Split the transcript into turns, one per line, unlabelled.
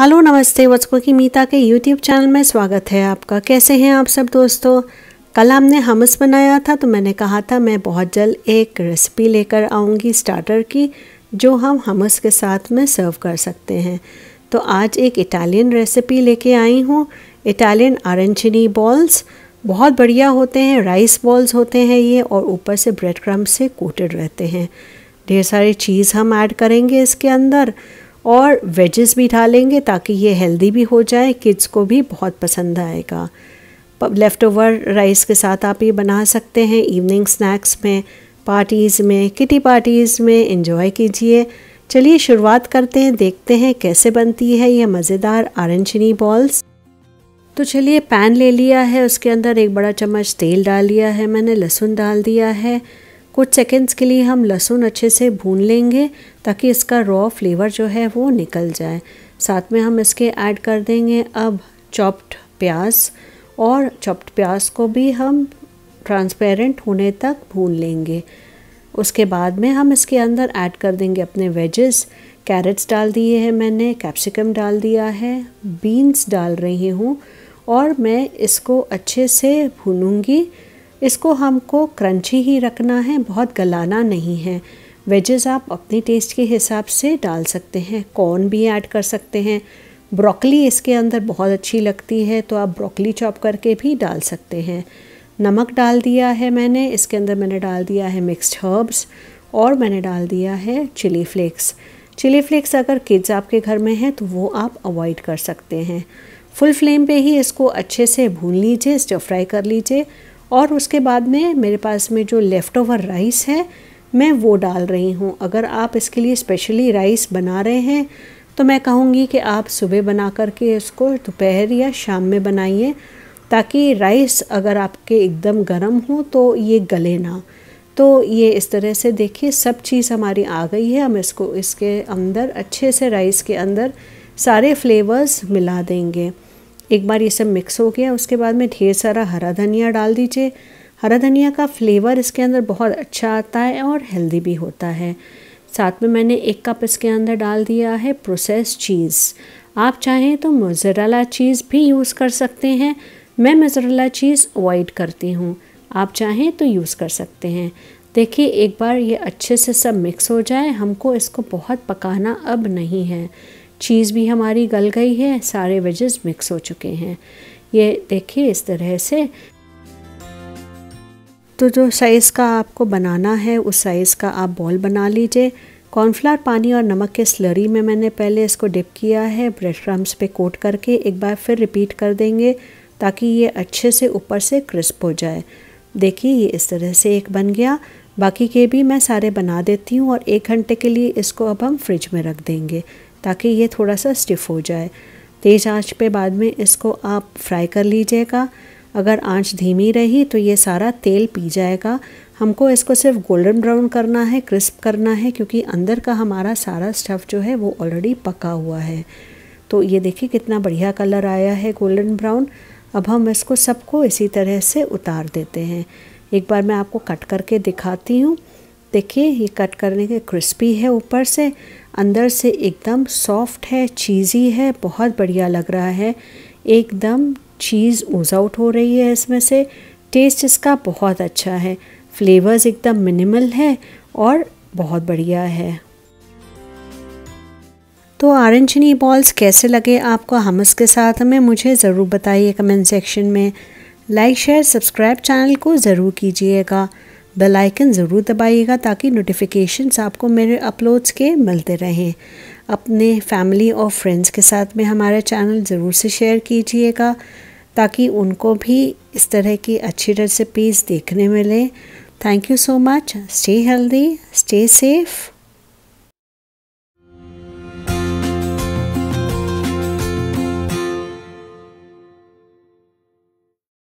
hello नमस्ते वस्को की मीता के यूट्यूब चैनल में स्वागत है आपका कैसे हैं आप सब दोस्तों कल हमने हमस बनाया था तो मैंने कहा था मैं बहुत जल्द एक रेसिपी लेकर आऊँगी स्टार्टर की जो हम हमस के साथ में सर्व कर सकते हैं तो आज एक इटालियन रेसिपी लेके आई हूँ इटालियन आरंचनी बॉल्स बहुत बढ़िया होते हैं राइस बॉल्स होते हैं ये और ऊपर से ब्रेड क्रम से कोटेड रहते हैं ढेर सारी चीज़ हम ऐड करेंगे इसके अंदर और वेजेस भी डालेंगे ताकि ये हेल्दी भी हो जाए किड्स को भी बहुत पसंद आएगा लेफ़्ट ओवर राइस के साथ आप ये बना सकते हैं इवनिंग स्नैक्स में पार्टीज़ में किटी पार्टीज़ में इंजॉय कीजिए चलिए शुरुआत करते हैं देखते हैं कैसे बनती है यह मज़ेदार आरंचनी बॉल्स तो चलिए पैन ले लिया है उसके अंदर एक बड़ा चम्मच तेल डाल लिया है मैंने लहसुन डाल दिया है कुछ सेकेंड्स के लिए हम लहसुन अच्छे से भून लेंगे ताकि इसका रॉ फ्लेवर जो है वो निकल जाए साथ में हम इसके ऐड कर देंगे अब चॉप्ड प्याज और चॉप्ड प्याज को भी हम ट्रांसपेरेंट होने तक भून लेंगे उसके बाद में हम इसके अंदर ऐड कर देंगे अपने वेजेस कैरेट्स डाल दिए हैं मैंने कैप्सिकम डाल दिया है बीन्स डाल रही हूँ और मैं इसको अच्छे से भूनूँगी इसको हमको क्रंची ही रखना है बहुत गलाना नहीं है वेजेस आप अपने टेस्ट के हिसाब से डाल सकते हैं कॉर्न भी ऐड कर सकते हैं ब्रोकली इसके अंदर बहुत अच्छी लगती है तो आप ब्रोकली चॉप करके भी डाल सकते हैं नमक डाल दिया है मैंने इसके अंदर मैंने डाल दिया है मिक्स्ड हर्ब्स और मैंने डाल दिया है चिली फ्लेक्स चिली फ्लेक्स अगर किड्स आपके घर में हैं तो वो आप अवॉइड कर सकते हैं फुल फ्लेम पे ही इसको अच्छे से भून लीजिए स्टर फ्राई कर लीजिए और उसके बाद में मेरे पास में जो लेफ़्ट ओवर राइस है मैं वो डाल रही हूँ अगर आप इसके लिए स्पेशली राइस बना रहे हैं तो मैं कहूँगी कि आप सुबह बना करके इसको दोपहर या शाम में बनाइए ताकि राइस अगर आपके एकदम गर्म हो तो ये गले ना तो ये इस तरह से देखिए सब चीज़ हमारी आ गई है हम इसको इसके अंदर अच्छे से राइस के अंदर सारे फ्लेवर्स मिला देंगे एक बार ये सब मिक्स हो गया उसके बाद में ढेर सारा हरा धनिया डाल दीजिए हरा धनिया का फ्लेवर इसके अंदर बहुत अच्छा आता है और हेल्दी भी होता है साथ में मैंने एक कप इसके अंदर डाल दिया है प्रोसेस चीज़ आप चाहें तो मोजरेला चीज़ भी यूज़ कर सकते हैं मैं मोजरेला चीज़ अवॉइड करती हूँ आप चाहें तो यूज़ कर सकते हैं देखिए एक बार ये अच्छे से सब मिक्स हो जाए हमको इसको बहुत पकाना अब नहीं है चीज़ भी हमारी गल गई है सारे वेजेस मिक्स हो चुके हैं ये देखिए इस तरह से तो जो साइज़ का आपको बनाना है उस साइज़ का आप बॉल बना लीजिए कॉर्नफ्लावर पानी और नमक के स्लरी में मैंने पहले इसको डिप किया है ब्रेड क्रम्स पे कोट करके एक बार फिर रिपीट कर देंगे ताकि ये अच्छे से ऊपर से क्रिस्प हो जाए देखिए ये इस तरह से एक बन गया बाकी के भी मैं सारे बना देती हूँ और एक घंटे के लिए इसको अब हम फ्रिज में रख देंगे ताकि ये थोड़ा सा स्टिफ हो जाए तेज़ आंच पे बाद में इसको आप फ्राई कर लीजिएगा अगर आंच धीमी रही तो ये सारा तेल पी जाएगा हमको इसको सिर्फ गोल्डन ब्राउन करना है क्रिस्प करना है क्योंकि अंदर का हमारा सारा स्टफ़ जो है वो ऑलरेडी पका हुआ है तो ये देखिए कितना बढ़िया कलर आया है गोल्डन ब्राउन अब हम इसको सबको इसी तरह से उतार देते हैं एक बार मैं आपको कट करके दिखाती हूँ देखिए ये कट करने के क्रिस्पी है ऊपर से अंदर से एकदम सॉफ्ट है चीज़ी है बहुत बढ़िया लग रहा है एकदम चीज़ ऊज आउट हो रही है इसमें से टेस्ट इसका बहुत अच्छा है फ्लेवर्स एकदम मिनिमल है और बहुत बढ़िया है तो आरेंजनी चनी बॉल्स कैसे लगे आपको हमस के साथ में मुझे ज़रूर बताइए कमेंट सेक्शन में लाइक शेयर सब्सक्राइब चैनल को ज़रूर कीजिएगा बेल आइकन ज़रूर दबाइएगा ताकि नोटिफिकेशंस आपको मेरे अपलोड्स के मिलते रहें अपने फैमिली और फ्रेंड्स के साथ में हमारा चैनल ज़रूर से शेयर कीजिएगा ताकि उनको भी इस तरह की अच्छी रेसिपीज़ देखने मिले thank you so much stay healthy stay safe